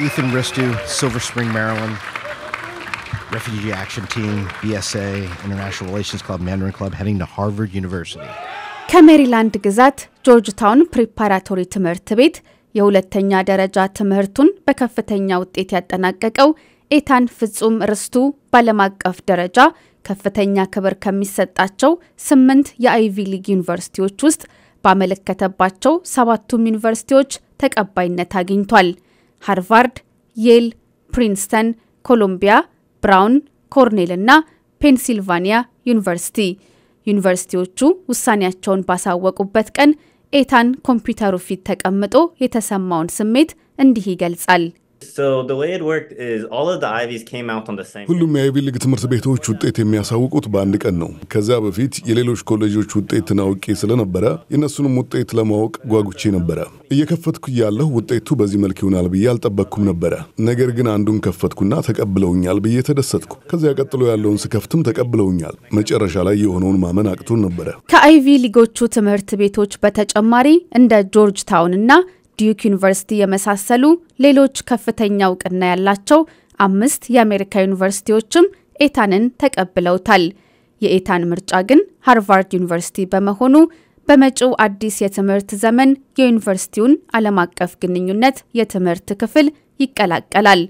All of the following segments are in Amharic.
Ethan Ristu, Silver Spring, Maryland, Refugee Action Team, BSA, International Relations Club, Mandarin Club, heading to Harvard University. ከሜሪላንድ ግዛት ጆርጅታውን ፕሪፓራቶሪ ትምህርት ቤት የሁለተኛ ደረጃ ትምህርቱን በከፍተኛ ውጤት ያጠናቀቀው ኤታን ፍጹም ርስቱ በዓለም አቀፍ ደረጃ ከፍተኛ ክብር ከሚሰጣቸው ስምንት የአይቪ ሊግ ዩኒቨርሲቲዎች ውስጥ ባመለከተባቸው ሰባቱም ዩኒቨርሲቲዎች ተቀባይነት አግኝቷል። ሃርቫርድ፣ የል ፕሪንስተን፣ ኮሎምቢያ፣ ብራውን፣ ኮርኔል እና ፔንሲልቫኒያ ዩኒቨርሲቲ። ዩኒቨርሲቲዎቹ ውሳኔያቸውን ባሳወቁበት ቀን ኤታን ኮምፒውተሩ ፊት ተቀምጦ የተሰማውን ስሜት እንዲህ ይገልጻል። ሁሉም የአይቪ ሊግ ትምህርት ቤቶች ውጤት የሚያሳውቁት በአንድ ቀን ነው። ከዚያ በፊት የሌሎች ኮሌጆች ውጤትን አውቄ ስለነበረ የእነሱንም ውጤት ለማወቅ ጓጉቼ ነበረ። እየከፈትኩ ያለሁ ውጤቱ በዚህ መልክ ይሆናል ብዬ አልጠበቅኩም ነበረ። ነገር ግን አንዱን ከፈትኩና ተቀብለውኛል ብዬ ተደሰትኩ። ከዚያ ቀጥሎ ያለውን ስከፍትም ተቀብለውኛል። መጨረሻ ላይ የሆነውን ማመን አቅቶን ነበረ። ከአይቪ ሊጎቹ ትምህርት ቤቶች በተጨማሪ እንደ ጆርጅ ታውን እና ዲዩክ ዩኒቨርሲቲ የመሳሰሉ ሌሎች ከፍተኛ እውቅና ያላቸው አምስት የአሜሪካ ዩኒቨርሲቲዎችም ኤታንን ተቀብለውታል። የኤታን ምርጫ ግን ሃርቫርድ ዩኒቨርሲቲ በመሆኑ በመጪው አዲስ የትምህርት ዘመን የዩኒቨርሲቲውን ዓለም አቀፍ ግንኙነት የትምህርት ክፍል ይቀላቀላል።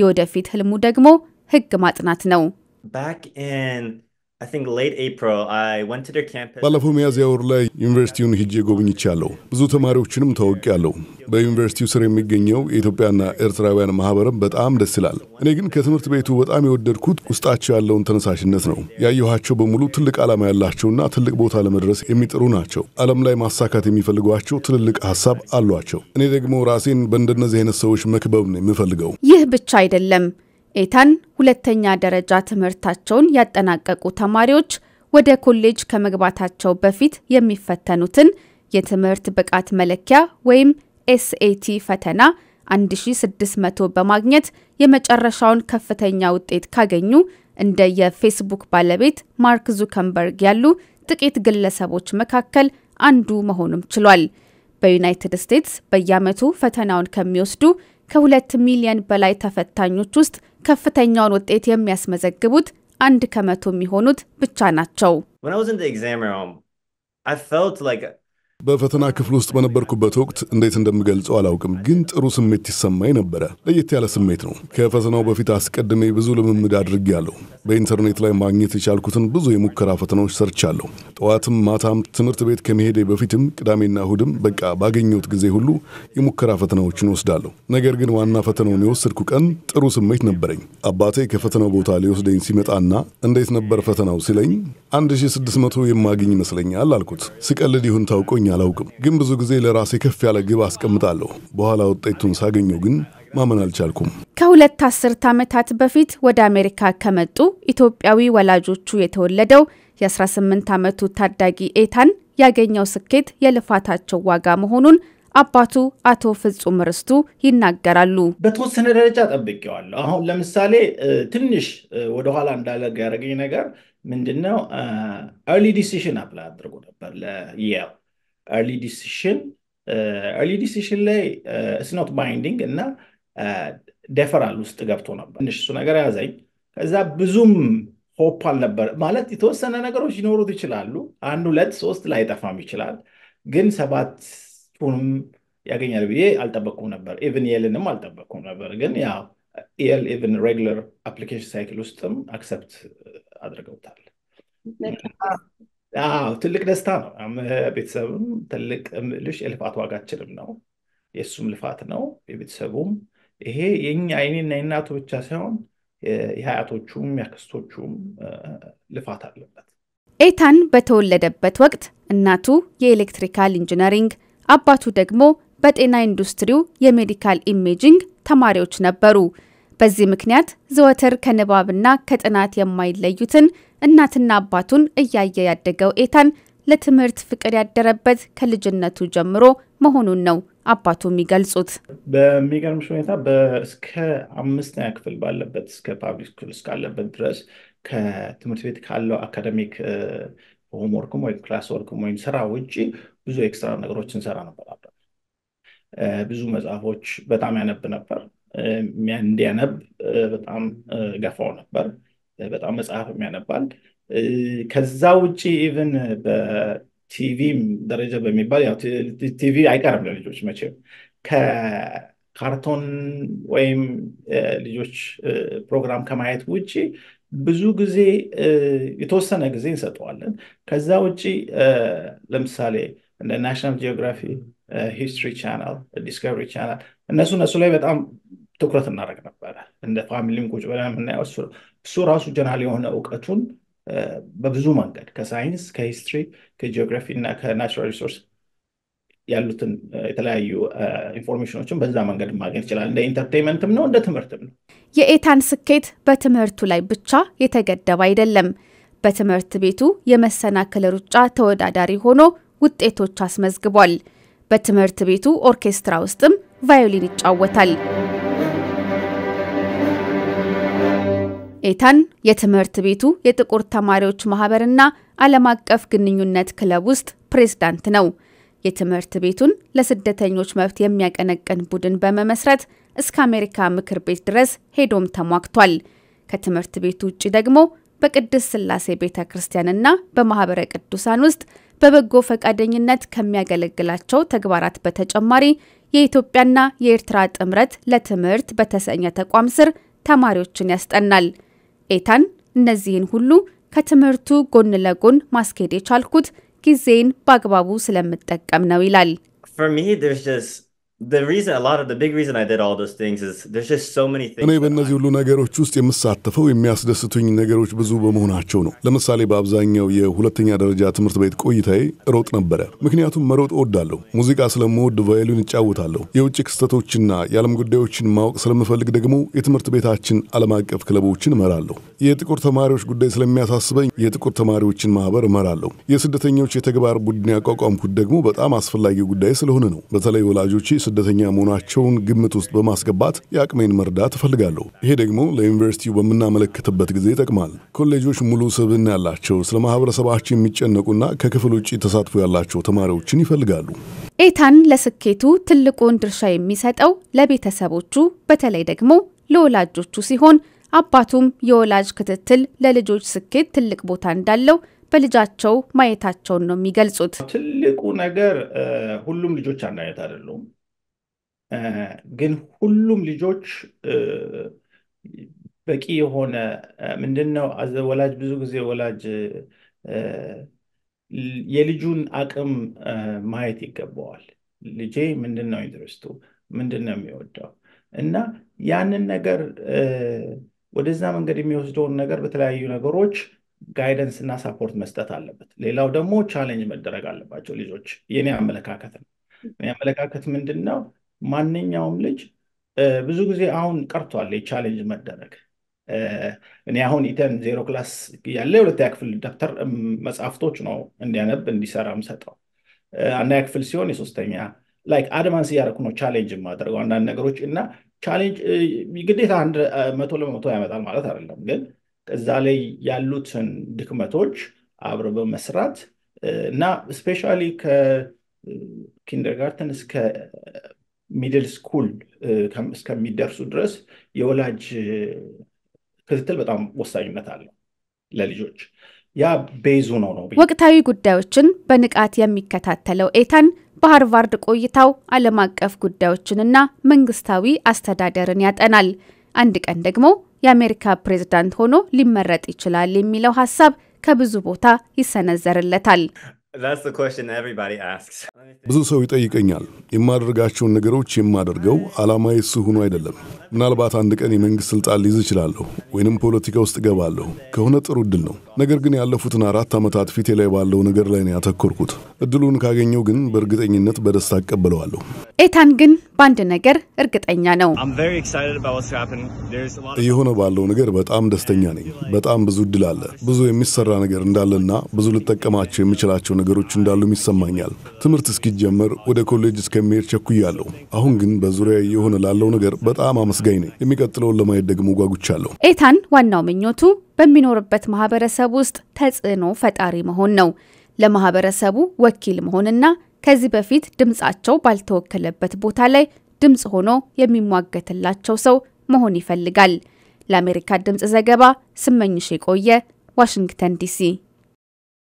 የወደፊት ህልሙ ደግሞ ህግ ማጥናት ነው። ባለፈው ሚያዝያ ወር ላይ ዩኒቨርሲቲውን ሂጄ ጎብኝቻለሁ። ብዙ ተማሪዎችንም ታውቂያለሁ። በዩኒቨርሲቲው ስር የሚገኘው የኢትዮጵያና ኤርትራውያን ማህበርም በጣም ደስ ይላል። እኔ ግን ከትምህርት ቤቱ በጣም የወደድኩት ውስጣቸው ያለውን ተነሳሽነት ነው። ያየኋቸው በሙሉ ትልቅ ዓላማ ያላቸውና ትልቅ ቦታ ለመድረስ የሚጥሩ ናቸው። ዓለም ላይ ማሳካት የሚፈልጓቸው ትልልቅ ሀሳብ አሏቸው። እኔ ደግሞ ራሴን በእንደነዚህ አይነት ሰዎች መክበብ ነው የምፈልገው። ይህ ብቻ አይደለም። ኤታን ሁለተኛ ደረጃ ትምህርታቸውን ያጠናቀቁ ተማሪዎች ወደ ኮሌጅ ከመግባታቸው በፊት የሚፈተኑትን የትምህርት ብቃት መለኪያ ወይም ኤስኤቲ ፈተና 1600 በማግኘት የመጨረሻውን ከፍተኛ ውጤት ካገኙ እንደ የፌስቡክ ባለቤት ማርክ ዙከንበርግ ያሉ ጥቂት ግለሰቦች መካከል አንዱ መሆኑም ችሏል። በዩናይትድ ስቴትስ በየዓመቱ ፈተናውን ከሚወስዱ ከሁለት ሚሊየን በላይ ተፈታኞች ውስጥ ከፍተኛውን ውጤት የሚያስመዘግቡት አንድ ከመቶ የሚሆኑት ብቻ ናቸው። በፈተና ክፍል ውስጥ በነበርኩበት ወቅት እንዴት እንደምገልጸው አላውቅም፣ ግን ጥሩ ስሜት ይሰማኝ ነበረ። ለየት ያለ ስሜት ነው። ከፈተናው በፊት አስቀድሜ ብዙ ልምምድ አድርጌያለሁ። በኢንተርኔት ላይ ማግኘት የቻልኩትን ብዙ የሙከራ ፈተናዎች ሰርቻለሁ። ጠዋትም ማታም፣ ትምህርት ቤት ከመሄዴ በፊትም፣ ቅዳሜና እሁድም፣ በቃ ባገኘሁት ጊዜ ሁሉ የሙከራ ፈተናዎችን ወስዳለሁ። ነገር ግን ዋና ፈተናውን የወሰድኩ ቀን ጥሩ ስሜት ነበረኝ። አባቴ ከፈተናው ቦታ ሊወስደኝ ሲመጣና እንዴት ነበር ፈተናው ሲለኝ 1600 የማገኝ ይመስለኛል አልኩት። ስቀልድ ይሁን ታውቆኝ ገጥሞኝ አላውቅም፣ ግን ብዙ ጊዜ ለራሴ ከፍ ያለ ግብ አስቀምጣለሁ። በኋላ ውጤቱን ሳገኘው ግን ማመን አልቻልኩም። ከሁለት አስርት ዓመታት በፊት ወደ አሜሪካ ከመጡ ኢትዮጵያዊ ወላጆቹ የተወለደው የ18 ዓመቱ ታዳጊ ኤታን ያገኘው ስኬት የልፋታቸው ዋጋ መሆኑን አባቱ አቶ ፍጹም ርስቱ ይናገራሉ። በተወሰነ ደረጃ ጠብቄዋለሁ። አሁን ለምሳሌ ትንሽ ወደኋላ እንዳለግ ያደረገኝ ነገር ምንድነው? ኤርሊ ዲሲሽን አፕላይ አድርጎ ነበር ለየው ኤርሊ ዲሲሽን ኤርሊ ዲሲሽን ላይ ስኖት uh, ባይንዲንግ እና ደፈራል uh, ውስጥ ገብቶ ነበር። ትንሽ እሱ ነገር ያዘኝ። ከዛ ብዙም ሆፕ አልነበር ማለት የተወሰነ ነገሮች ሊኖሩት ይችላሉ። አንድ ሁለት ሶስት ላይ ጠፋም ይችላል፣ ግን ሰባቱንም ያገኛል ብዬ አልጠበቅኩም ነበር። ኢቭን የልንም አልጠበቅኩም ነበር። ግን ያው ኤል ኢቭን ሬጉለር አፕሊኬሽን ሳይክል ውስጥም አክሰፕት uh, አድርገውታል። ትልቅ ደስታ ነው። ቤተሰብም ትልቅ ልሽ የልፋት ዋጋችንም ነው፣ የእሱም ልፋት ነው የቤተሰቡም። ይሄ የኛ አይኔና የእናቱ ብቻ ሳይሆን የሀያቶቹም ያክስቶቹም ልፋት አለበት። ኤታን በተወለደበት ወቅት እናቱ የኤሌክትሪካል ኢንጂነሪንግ፣ አባቱ ደግሞ በጤና ኢንዱስትሪው የሜዲካል ኢሜጂንግ ተማሪዎች ነበሩ። በዚህ ምክንያት ዘወትር ከንባብና ከጥናት የማይለዩትን እናትና አባቱን እያየ ያደገው ኤታን ለትምህርት ፍቅር ያደረበት ከልጅነቱ ጀምሮ መሆኑን ነው አባቱ የሚገልጹት። በሚገርምሽ ሁኔታ እስከ አምስተኛ ክፍል ባለበት እስከ ፓብሊክ ስኩል እስካለበት ድረስ ከትምህርት ቤት ካለው አካደሚክ ሆምወርክም ወይም ክላስ ወርክም ወይም ስራ ውጭ ብዙ ኤክስትራ ነገሮች እንሰራ ነበር። ብዙ መጽሐፎች በጣም ያነብ ነበር። እንዲያነብ በጣም ገፋው ነበር። በጣም መጽሐፍ የሚያነባል። ከዛ ውጭ ኢቨን በቲቪ ደረጃ በሚባል ቲቪ አይቀርም ለልጆች መቼም ከካርቶን ወይም ልጆች ፕሮግራም ከማየት ውጭ ብዙ ጊዜ የተወሰነ ጊዜ እንሰጠዋለን። ከዛ ውጭ ለምሳሌ እንደ ናሽናል ጂኦግራፊ፣ ሂስትሪ ቻናል፣ ዲስከቨሪ ቻናል እነሱ እነሱ ላይ በጣም ትኩረት እናደረግ ነበረ። እንደ ፋሚሊም ቁጭ ብለን የምናየው እሱ ራሱ ጀነራል የሆነ እውቀቱን በብዙ መንገድ ከሳይንስ፣ ከሂስትሪ፣ ከጂኦግራፊ እና ከናራል ሪሶርስ ያሉትን የተለያዩ ኢንፎርሜሽኖችን በዛ መንገድ ማግኘት ይችላል። እንደ ኢንተርቴንመንትም ነው እንደ ትምህርትም ነው። የኤታን ስኬት በትምህርቱ ላይ ብቻ የተገደበ አይደለም። በትምህርት ቤቱ የመሰናክል ሩጫ ተወዳዳሪ ሆኖ ውጤቶች አስመዝግቧል። በትምህርት ቤቱ ኦርኬስትራ ውስጥም ቫዮሊን ይጫወታል። ኤታን የትምህርት ቤቱ የጥቁር ተማሪዎች ማህበርና ዓለም አቀፍ ግንኙነት ክለብ ውስጥ ፕሬዝዳንት ነው። የትምህርት ቤቱን ለስደተኞች መብት የሚያቀነቅን ቡድን በመመስረት እስከ አሜሪካ ምክር ቤት ድረስ ሄዶም ተሟግቷል። ከትምህርት ቤቱ ውጭ ደግሞ በቅድስት ስላሴ ቤተ ክርስቲያንና በማህበረ ቅዱሳን ውስጥ በበጎ ፈቃደኝነት ከሚያገለግላቸው ተግባራት በተጨማሪ የኢትዮጵያና የኤርትራ ጥምረት ለትምህርት በተሰኘ ተቋም ስር ተማሪዎችን ያስጠናል። ኤታን እነዚህን ሁሉ ከትምህርቱ ጎን ለጎን ማስኬድ የቻልኩት ጊዜን በአግባቡ ስለምጠቀም ነው ይላል። እኔ በእነዚህ ሁሉ ነገሮች ውስጥ የምሳተፈው የሚያስደስቱኝ ነገሮች ብዙ በመሆናቸው ነው። ለምሳሌ በአብዛኛው የሁለተኛ ደረጃ ትምህርት ቤት ቆይታዬ ሮጥ ነበረ፣ ምክንያቱም መሮጥ እወዳለሁ። ሙዚቃ ስለምወድ ቫዮሊን እጫወታለሁ። የውጭ ክስተቶችና የዓለም ጉዳዮችን ማወቅ ስለምፈልግ ደግሞ የትምህርት ቤታችን ዓለም አቀፍ ክለቦችን እመራለሁ። የጥቁር ተማሪዎች ጉዳይ ስለሚያሳስበኝ የጥቁር ተማሪዎችን ማህበር እመራለሁ። የስደተኞች የተግባር ቡድን ያቋቋምኩት ደግሞ በጣም አስፈላጊ ጉዳይ ስለሆነ ነው። በተለይ ወላጆች ስደተኛ መሆናቸውን ግምት ውስጥ በማስገባት የአቅሜን መርዳት እፈልጋለሁ። ይሄ ደግሞ ለዩኒቨርሲቲው በምናመለክትበት ጊዜ ይጠቅማል። ኮሌጆች ሙሉ ስብዕና ያላቸው ስለ ማህበረሰባቸው የሚጨነቁና ከክፍል ውጭ ተሳትፎ ያላቸው ተማሪዎችን ይፈልጋሉ። ኤታን ለስኬቱ ትልቁን ድርሻ የሚሰጠው ለቤተሰቦቹ በተለይ ደግሞ ለወላጆቹ ሲሆን አባቱም የወላጅ ክትትል ለልጆች ስኬት ትልቅ ቦታ እንዳለው በልጃቸው ማየታቸውን ነው የሚገልጹት። ትልቁ ነገር ሁሉም ልጆች አንድ አይነት አይደሉም። ግን ሁሉም ልጆች በቂ የሆነ ምንድን ነው ወላጅ ብዙ ጊዜ ወላጅ የልጁን አቅም ማየት ይገባዋል። ልጄ ምንድን ነው ኢንትረስቱ፣ ምንድን ነው የሚወደው እና ያንን ነገር ወደዛ መንገድ የሚወስደውን ነገር በተለያዩ ነገሮች ጋይደንስ እና ሳፖርት መስጠት አለበት። ሌላው ደግሞ ቻሌንጅ መደረግ አለባቸው ልጆች። የኔ አመለካከት ነው። የኔ አመለካከት ምንድን ነው ማንኛውም ልጅ ብዙ ጊዜ አሁን ቀርቷል የቻሌንጅ መደረግ። እኔ አሁን ኢተን ዜሮ ክላስ ያለ የሁለተኛ ክፍል ደብተር መጽሐፍቶች ነው እንዲያነብ እንዲሰራ ምሰጠው። አንዳ ክፍል ሲሆን የሶስተኛ ላይክ አድቫንስ እያደረኩ ነው ቻሌንጅ የማደርገው አንዳንድ ነገሮች እና ቻሌንጅ ግዴታ አንድ መቶ ለመቶ ያመጣል ማለት አይደለም፣ ግን እዛ ላይ ያሉትን ድክመቶች አብረ በመስራት እና ስፔሻሊ ከኪንደርጋርተን እስከ ሚድል ስኩል እስከሚደርሱ ድረስ የወላጅ ክትትል በጣም ወሳኝነት አለው ለልጆች። ያ ቤዙ ነው ነው ወቅታዊ ጉዳዮችን በንቃት የሚከታተለው ኤታን በሃርቫርድ ቆይታው ዓለም አቀፍ ጉዳዮችንና መንግስታዊ አስተዳደርን ያጠናል። አንድ ቀን ደግሞ የአሜሪካ ፕሬዝዳንት ሆኖ ሊመረጥ ይችላል የሚለው ሀሳብ ከብዙ ቦታ ይሰነዘርለታል። ብዙ ሰው ይጠይቀኛል። የማደርጋቸውን ነገሮች የማደርገው ዓላማ የሱ ሆኖ አይደለም። ምናልባት አንድ ቀን የመንግሥት ሥልጣን ሊይዝ እችላለሁ ወይንም ፖለቲካ ውስጥ ገባለሁ ከሆነ ጥሩ እድል ነው። ነገር ግን ያለፉትን አራት ዓመታት ፊቴ ላይ ባለው ነገር ላይ ነው ያተኮርኩት። እድሉን ካገኘው ግን በእርግጠኝነት በደስታ አቀበለዋለሁ። ኤታን ግን በአንድ ነገር እርግጠኛ ነው። እየሆነ ባለው ነገር በጣም ደስተኛ ነኝ። በጣም ብዙ እድል አለ፣ ብዙ የሚሰራ ነገር እንዳለና ብዙ ልጠቀማቸው የምችላቸው ነገሮች እንዳሉም ይሰማኛል። ትምህርት እስኪጀመር ወደ ኮሌጅ እስከሚሄድ ቸኩያለሁ። አሁን ግን በዙሪያ የሆነ ላለው ነገር በጣም አመስጋኝ ነኝ። የሚቀጥለውን ለማየት ደግሞ ጓጉቻለሁ። ኤታን ዋናው ምኞቱ በሚኖርበት ማህበረሰብ ውስጥ ተጽዕኖ ፈጣሪ መሆን ነው። ለማህበረሰቡ ወኪል መሆንና ከዚህ በፊት ድምጻቸው ባልተወከለበት ቦታ ላይ ድምፅ ሆኖ የሚሟገትላቸው ሰው መሆን ይፈልጋል። ለአሜሪካ ድምፅ ዘገባ ስመኝሽ የቆየ ዋሽንግተን ዲሲ